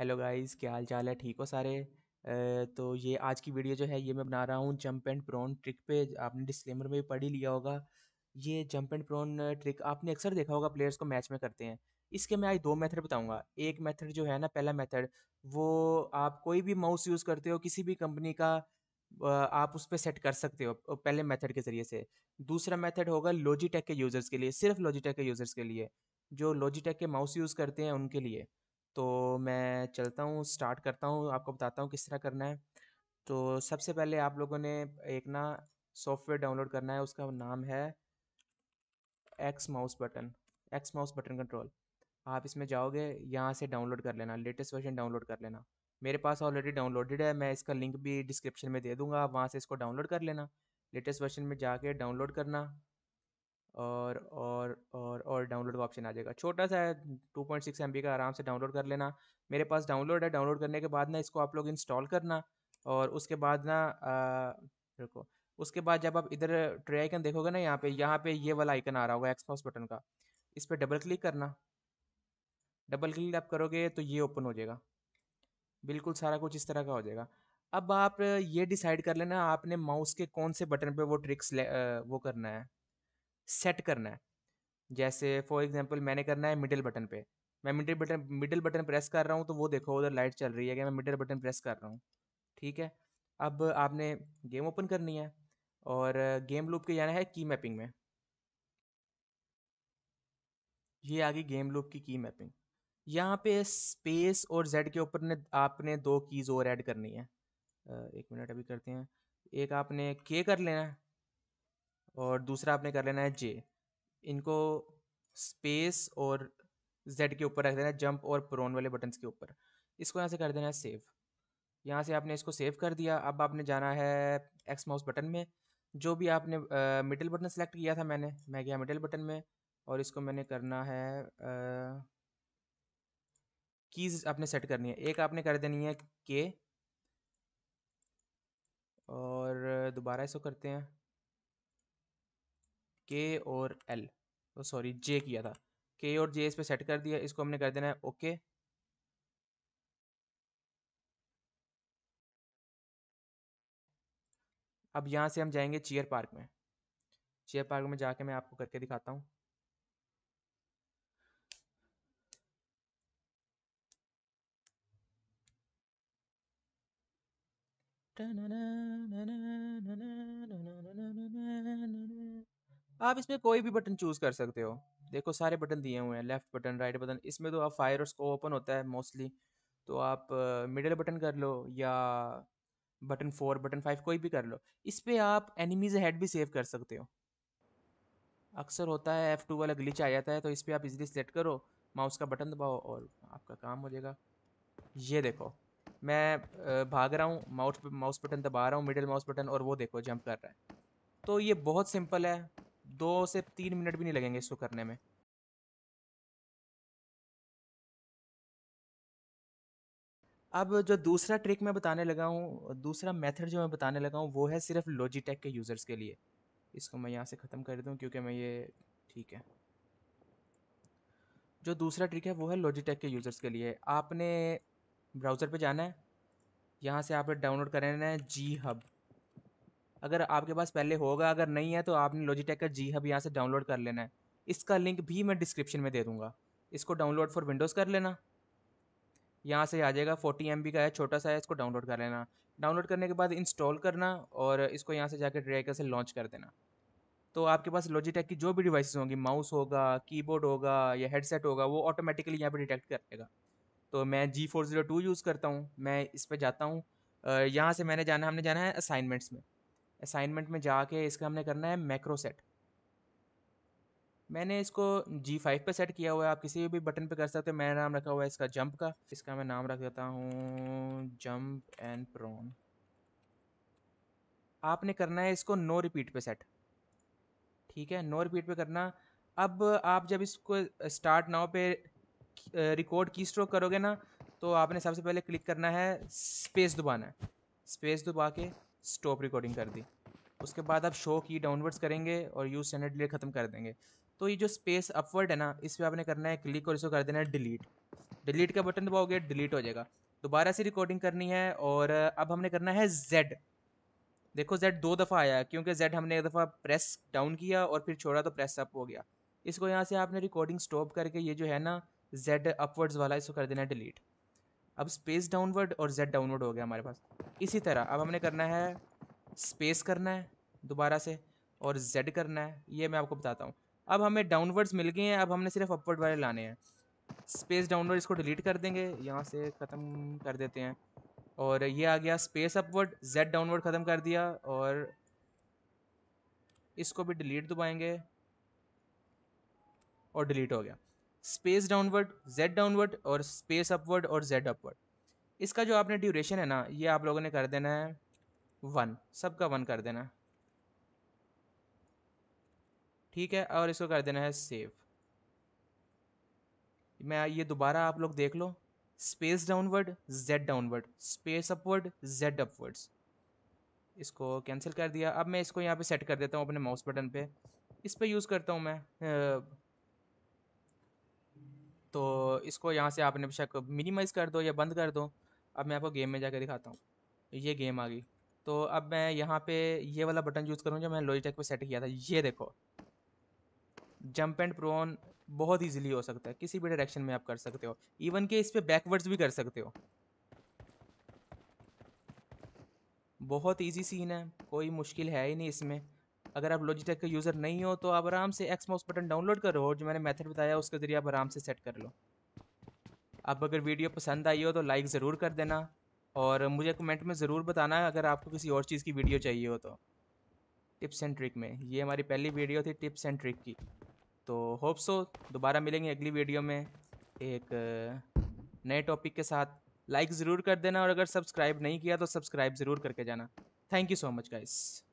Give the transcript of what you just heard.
hello guys क्या हाल चाल है ठीक हो सारे तो ये आज की वीडियो जो है ये मैं बना रहा हूँ जंप एंड प्रोन ट्रिक पे आपने डिस्क्लेमर में भी पढ़ ही लिया होगा ये जंप एंड प्रोन ट्रिक आपने अक्सर देखा होगा प्लेयर्स को मैच में करते हैं इसके मैं आज दो मेथड बताऊंगा एक मेथड जो है ना पहला मेथड वो आप कोई भी माउस यूज़ करते हो किसी भी कंपनी का आप उस पर सेट कर सकते हो पहले मेथड के ज़रिए से दूसरा मेथड होगा लॉजिटेक के यूज़र्स के लिए सिर्फ लॉजिटेक के यूज़र्स के लिए जो लॉजिटेक के माउस यूज़ करते हैं उनके लिए तो मैं चलता हूँ स्टार्ट करता हूँ आपको बताता हूँ किस तरह करना है तो सबसे पहले आप लोगों ने एक ना सॉफ्टवेयर डाउनलोड करना है उसका नाम है X mouse button X mouse button control आप इसमें जाओगे यहाँ से डाउनलोड कर लेना लेटेस्ट वर्जन डाउनलोड कर लेना मेरे पास ऑलरेडी डाउनलोडेड है मैं इसका लिंक भी डिस्क्रिप्शन में दे दूंगा आप वहाँ से इसको डाउनलोड कर लेना लेटेस्ट वर्जन में जाके डाउनलोड करना और और और और डाउनलोड का ऑप्शन आ जाएगा छोटा सा है two point six M B का आराम से डाउनलोड कर लेना मेरे पास डाउनलोड है डाउनलोड करने के बाद ना इसको आप लोग इंस्टॉल करना और उसके बाद ना रुको उसके बाद जब आप इधर ट्रे आइकन देखोगे ना यहाँ पे यहाँ पे ये वाला आइकन आ रहा होगा एक्सपॉस बटन का इस पर डबल क्लिक करना डबल क्लिक आप करोगे तो ये ओपन हो जाएगा बिल्कुल सारा कुछ इस तरह का हो जाएगा अब आप ये डिसाइड कर लेना आपने माउस के कौन से बटन पे वो ट्रिक्स वो करना है सेट करना है जैसे फॉर एग्जांपल मैंने करना है मिडिल बटन पे मैं middle button middle button press कर रहा हूँ तो वो देखो उधर लाइट चल रही है क्या मैं मिडिल बटन प्रेस कर रहा हूँ ठीक है अब आपने गेम ओपन करनी है और गेम लूप के जाना है की मैपिंग में ये आ गई गेम लूप की की मैपिंग यहाँ पे स्पेस और जेड के ऊपर ने आपने दो कीज़ और ऐड करनी है एक मिनट अभी करते हैं एक आपने के कर लेना है और दूसरा आपने कर लेना है जे इनको स्पेस और जेड के ऊपर रख देना है जंप और प्रोन वाले बटन्स के ऊपर इसको यहाँ से कर देना है सेव यहाँ से आपने इसको सेव कर दिया अब आपने जाना है एक्स माउस बटन में जो भी आपने मिडिल बटन सेलेक्ट किया था मैंने मैं गया मिडिल बटन में और इसको मैंने करना है कीज़ आपने सेट करनी है एक आपने कर देनी है के और दोबारा इसको करते हैं के और एल तो सॉरी जे किया था के और जे इस पे सेट कर दिया इसको हमने कर देना है ओके अब यहाँ से हम जाएंगे चेयर पार्क में चेयर पार्क में जाके मैं आपको करके दिखाता हूँ ना ना ना ना ना ना ना ना ना ना आप इसमें कोई भी बटन चूज़ कर सकते हो देखो सारे बटन दिए हुए हैं लेफ्ट बटन राइट बटन इसमें तो आप फायर और स्कोप ओपन होता है मोस्टली तो आप मिडल बटन कर लो या बटन फोर बटन फाइव कोई भी कर लो इस पर आप एनिमीज़ हेड भी सेव कर सकते हो अक्सर होता है एफ़ टू वाला ग्लिच आ जाता है तो इस पर आप इजली सेलेक्ट करो माउस का बटन दबाओ और आपका काम हो जाएगा ये देखो मैं भाग रहा हूँ माउस माउस बटन दबा रहा हूँ मिडिल माउस बटन और वो देखो जंप कर रहा है तो ये बहुत सिंपल है दो से तीन मिनट भी नहीं लगेंगे इसको करने में अब जो दूसरा ट्रिक मैं बताने लगा हूँ दूसरा मेथड जो मैं बताने लगा हूँ वो है सिर्फ लॉजीटेक के यूज़र्स के लिए इसको मैं यहाँ से ख़त्म कर दूँ क्योंकि मैं ये ठीक है जो दूसरा ट्रिक है वो है लॉजीटेक के यूज़र्स के लिए आपने ब्राउज़र पे जाना है यहाँ से आप डाउनलोड कर लेना है जी हब अगर आपके पास पहले होगा अगर नहीं है तो आपने लॉजिटेक का जी हब यहाँ से डाउनलोड कर लेना है इसका लिंक भी मैं डिस्क्रिप्शन में दे दूँगा इसको डाउनलोड फॉर विंडोज़ कर लेना यहाँ से आ जाएगा फोर्टी एम का है छोटा सा है इसको डाउनलोड कर लेना डाउनलोड करने के बाद इंस्टॉल करना और इसको यहाँ से जाकर ट्रैकर से लॉन्च कर देना तो आपके पास लॉजिटेक की जो भी डिवाइसेस होंगी माउस होगा कीबोर्ड होगा या हेडसेट होगा वो ऑटोमेटिकली यहाँ पे डिटेक्ट कर लेगा तो मैं G four zero two use करता हूँ मैं इस पर जाता हूँ यहाँ से मैंने जाना हमने जाना है असाइनमेंट्स में असाइनमेंट में जाके इसका हमने करना है मैक्रो सेट मैंने इसको जी फाइव पर सेट किया हुआ है आप किसी भी बटन पे कर सकते हो मैंने नाम रखा हुआ है इसका जंप का इसका मैं नाम रख देता हूँ जंप एंड प्रोन आपने करना है इसको नो रिपीट पे सेट ठीक है नो रिपीट पे करना अब आप जब इसको स्टार्ट नाव पे रिकॉर्ड की स्ट्रोक करोगे ना तो आपने सबसे पहले क्लिक करना है स्पेस दबाना है स्पेस दबा के स्टॉप रिकॉर्डिंग कर दी उसके बाद आप शो की डाउनवर्ड्स करेंगे और यूज सेंडेड लिए खत्म कर देंगे तो ये जो स्पेस अपवर्ड है ना इस पर आपने करना है क्लिक और इसको कर देना है डिलीट डिलीट का बटन दबाओगे डिलीट हो जाएगा दोबारा से रिकॉर्डिंग करनी है और अब हमने करना है जेड देखो जेड दो दफ़ा आया क्योंकि जेड हमने एक दफ़ा प्रेस डाउन किया और फिर छोड़ा तो प्रेस अप हो गया इसको यहाँ से आपने रिकॉर्डिंग स्टॉप करके ये जो है ना जेड अपवर्ड्स वाला इसको कर देना है डिलीट अब स्पेस डाउनवर्ड और जेड डाउनवर्ड हो गया हमारे पास इसी तरह अब हमने करना है स्पेस करना है दोबारा से और जेड करना है ये मैं आपको बताता हूँ अब हमें डाउनवर्ड्स मिल गए हैं अब हमने सिर्फ अपवर्ड वाले लाने हैं स्पेस डाउनवर्ड इसको डिलीट कर देंगे यहाँ से ख़त्म कर देते हैं और ये आ गया स्पेस अपवर्ड जेड डाउनवर्ड ख़त्म कर दिया और इसको भी डिलीट दबाएंगे और डिलीट हो गया स्पेस डाउनवर्ड जेड डाउनवर्ड और स्पेस अपवर्ड और जेड अपवर्ड इसका जो आपने ड्यूरेशन है ना ये आप लोगों ने कर देना है वन सबका वन कर देना है ठीक है और इसको कर देना है सेव मैं ये दोबारा आप लोग देख लो space downward Z downward space upward Z upwards इसको कैंसिल कर दिया अब मैं इसको यहाँ पे सेट कर देता हूँ अपने माउस बटन पे इस पर यूज़ करता हूँ मैं तो इसको यहाँ से आपने शक मिनिमाइज़ कर दो या बंद कर दो अब मैं आपको गेम में जाकर दिखाता हूँ ये गेम आ गई तो अब मैं यहाँ पे ये वाला बटन यूज़ करूँगा मैं लॉजिटेक पे सेट किया था ये देखो जंप एंड प्रोन बहुत इजीली हो सकता है किसी भी डायरेक्शन में आप कर सकते हो इवन के इस पर बैकवर्ड्स भी कर सकते हो बहुत इजी सीन है कोई मुश्किल है ही नहीं इसमें अगर आप लॉजिटेक का यूज़र नहीं हो तो आप आराम से एक्समोस बटन डाउनलोड करो और जो मैंने मेथड बताया उसके ज़रिए आप आराम से सेट कर लो आप अगर वीडियो पसंद आई हो तो लाइक ज़रूर कर देना और मुझे कमेंट में ज़रूर बताना अगर आपको किसी और चीज़ की वीडियो चाहिए हो तो टिप्स एंड ट्रिक में ये हमारी पहली वीडियो थी टिप्स एंड ट्रिक की तो होप सो दोबारा मिलेंगे अगली वीडियो में एक नए टॉपिक के साथ लाइक ज़रूर कर देना और अगर सब्सक्राइब नहीं किया तो सब्सक्राइब ज़रूर करके जाना thank you so much guys